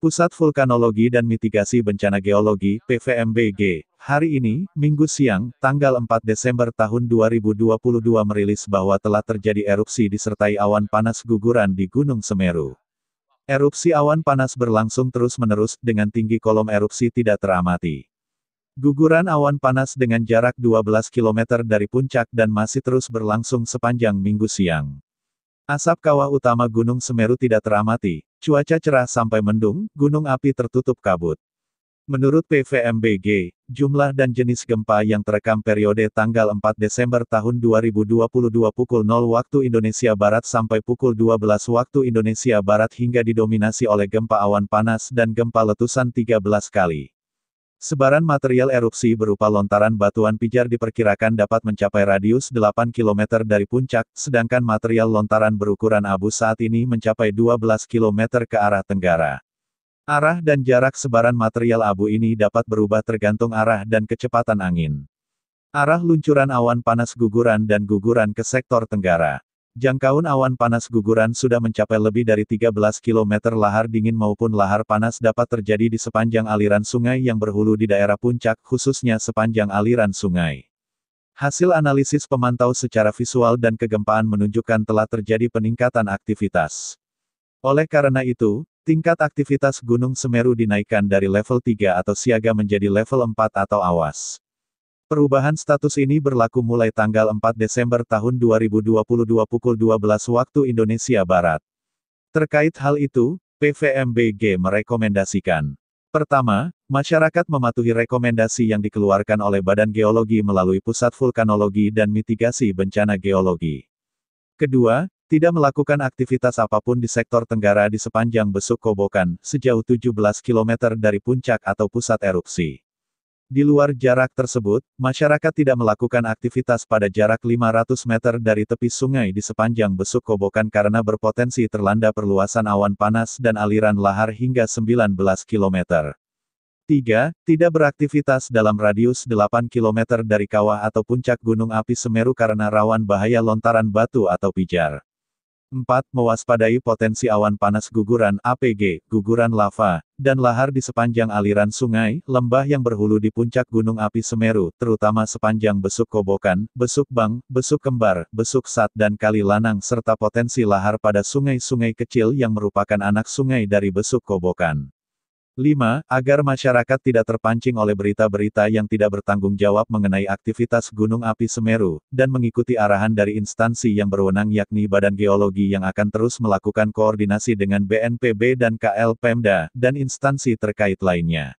Pusat Vulkanologi dan Mitigasi Bencana Geologi PVMBG, hari ini, Minggu siang, tanggal 4 Desember tahun 2022 merilis bahwa telah terjadi erupsi disertai awan panas guguran di Gunung Semeru. Erupsi awan panas berlangsung terus-menerus, dengan tinggi kolom erupsi tidak teramati. Guguran awan panas dengan jarak 12 km dari puncak dan masih terus berlangsung sepanjang minggu siang. Asap kawah utama Gunung Semeru tidak teramati, Cuaca cerah sampai mendung, gunung api tertutup kabut. Menurut PVMBG, jumlah dan jenis gempa yang terekam periode tanggal 4 Desember tahun 2022 pukul 0 waktu Indonesia Barat sampai pukul 12 waktu Indonesia Barat hingga didominasi oleh gempa awan panas dan gempa letusan 13 kali. Sebaran material erupsi berupa lontaran batuan pijar diperkirakan dapat mencapai radius 8 km dari puncak, sedangkan material lontaran berukuran abu saat ini mencapai 12 km ke arah tenggara. Arah dan jarak sebaran material abu ini dapat berubah tergantung arah dan kecepatan angin. Arah luncuran awan panas guguran dan guguran ke sektor tenggara. Jangkauan awan panas guguran sudah mencapai lebih dari 13 km lahar dingin maupun lahar panas dapat terjadi di sepanjang aliran sungai yang berhulu di daerah puncak khususnya sepanjang aliran sungai. Hasil analisis pemantau secara visual dan kegempaan menunjukkan telah terjadi peningkatan aktivitas. Oleh karena itu, tingkat aktivitas Gunung Semeru dinaikkan dari level 3 atau siaga menjadi level 4 atau awas. Perubahan status ini berlaku mulai tanggal 4 Desember tahun 2022 pukul 12 waktu Indonesia Barat. Terkait hal itu, PVMBG merekomendasikan. Pertama, masyarakat mematuhi rekomendasi yang dikeluarkan oleh Badan Geologi melalui Pusat Vulkanologi dan Mitigasi Bencana Geologi. Kedua, tidak melakukan aktivitas apapun di sektor tenggara di sepanjang Besuk Kobokan, sejauh 17 km dari puncak atau pusat erupsi. Di luar jarak tersebut, masyarakat tidak melakukan aktivitas pada jarak 500 meter dari tepi sungai di sepanjang besuk kobokan karena berpotensi terlanda perluasan awan panas dan aliran lahar hingga 19 km. 3. Tidak beraktivitas dalam radius 8 km dari kawah atau puncak gunung api Semeru karena rawan bahaya lontaran batu atau pijar. 4. Mewaspadai potensi awan panas guguran APG, guguran lava, dan lahar di sepanjang aliran sungai, lembah yang berhulu di puncak Gunung Api Semeru, terutama sepanjang Besuk Kobokan, Besuk Bang, Besuk Kembar, Besuk Sat dan Kali Lanang serta potensi lahar pada sungai-sungai kecil yang merupakan anak sungai dari Besuk Kobokan. 5. Agar masyarakat tidak terpancing oleh berita-berita yang tidak bertanggung jawab mengenai aktivitas Gunung Api Semeru, dan mengikuti arahan dari instansi yang berwenang yakni Badan Geologi yang akan terus melakukan koordinasi dengan BNPB dan KL Pemda, dan instansi terkait lainnya.